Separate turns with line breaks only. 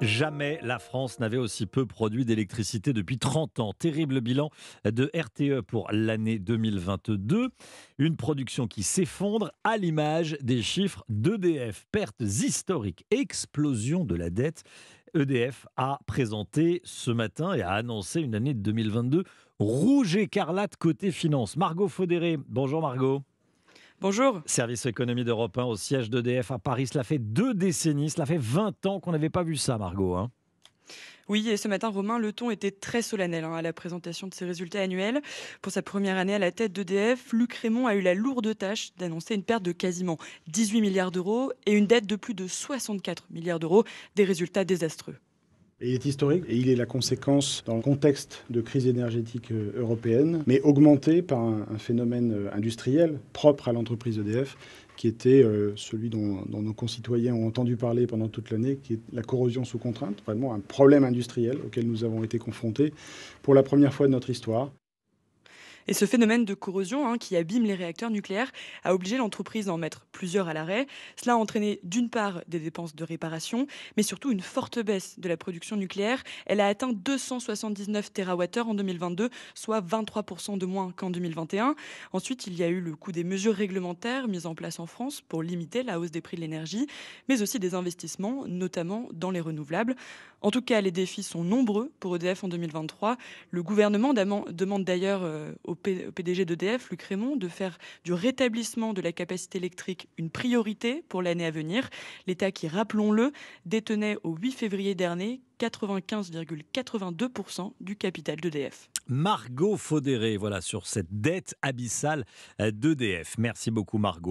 Jamais la France n'avait aussi peu produit d'électricité depuis 30 ans. Terrible bilan de RTE pour l'année 2022. Une production qui s'effondre à l'image des chiffres d'EDF. Pertes historiques, explosion de la dette. EDF a présenté ce matin et a annoncé une année 2022 rouge écarlate côté finance. Margot Faudéré, bonjour Margot. Bonjour. Service économie d'Europe 1 au siège d'EDF à Paris. Cela fait deux décennies, cela fait 20 ans qu'on n'avait pas vu ça, Margot. Hein.
oui, et ce matin, Romain, le ton était très solennel hein, à la présentation de ses résultats annuels. Pour sa première année à la tête d'EDF, Luc Raymond a eu la lourde tâche d'annoncer une perte de quasiment 18 milliards d'euros et une dette de plus de 64 milliards d'euros, des résultats désastreux
il est historique et il est la conséquence dans le contexte de crise énergétique euh, européenne, mais augmenté par un, phénomène euh, industriel propre à l'entreprise EDF, qui était euh, celui dont, dont, nos concitoyens ont entendu parler pendant toute l'année, qui est la corrosion sous contrainte, vraiment un problème industriel auquel nous avons été confrontés pour la première fois de notre histoire.
Et ce phénomène de corrosion hein, qui abîme les réacteurs nucléaires a obligé l'entreprise d'en en mettre plusieurs à l'arrêt. Cela a entraîné d'une part des dépenses de réparation, mais surtout une forte baisse de la production nucléaire. Elle a atteint 279 TWh en 2022, soit 23% de moins qu'en 2021. Ensuite, il y a eu le coût des mesures réglementaires mises en place en France pour limiter la hausse des prix de l'énergie, mais aussi des investissements, notamment dans les renouvelables. En tout cas, les défis sont nombreux pour EDF en 2023. Le gouvernement demande d'ailleurs euh, au, PDG d'EDF, Luc Raymond, de faire du rétablissement de la capacité électrique une priorité pour l'année à venir. L'État qui, rappelons-le, détenait au 8 février dernier 95,82% du capital d'EDF.
Margot Faudéré, voilà sur cette dette abyssale euh, d'EDF. Merci beaucoup Margot.